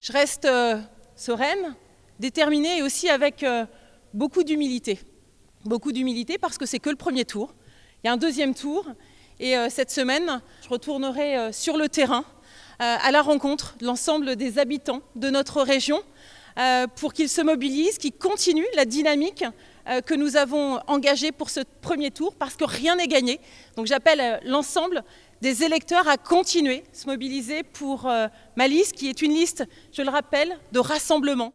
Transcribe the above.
Je reste euh, sereine, déterminée et aussi avec euh, beaucoup d'humilité. Beaucoup d'humilité parce que c'est que le premier tour. Il y a un deuxième tour et euh, cette semaine, je retournerai sur le terrain à la rencontre de l'ensemble des habitants de notre région pour qu'ils se mobilisent, qu'ils continuent la dynamique euh, que nous avons engagé pour ce premier tour parce que rien n'est gagné. Donc j'appelle euh, l'ensemble des électeurs à continuer, se mobiliser pour euh, ma liste qui est une liste, je le rappelle, de rassemblement.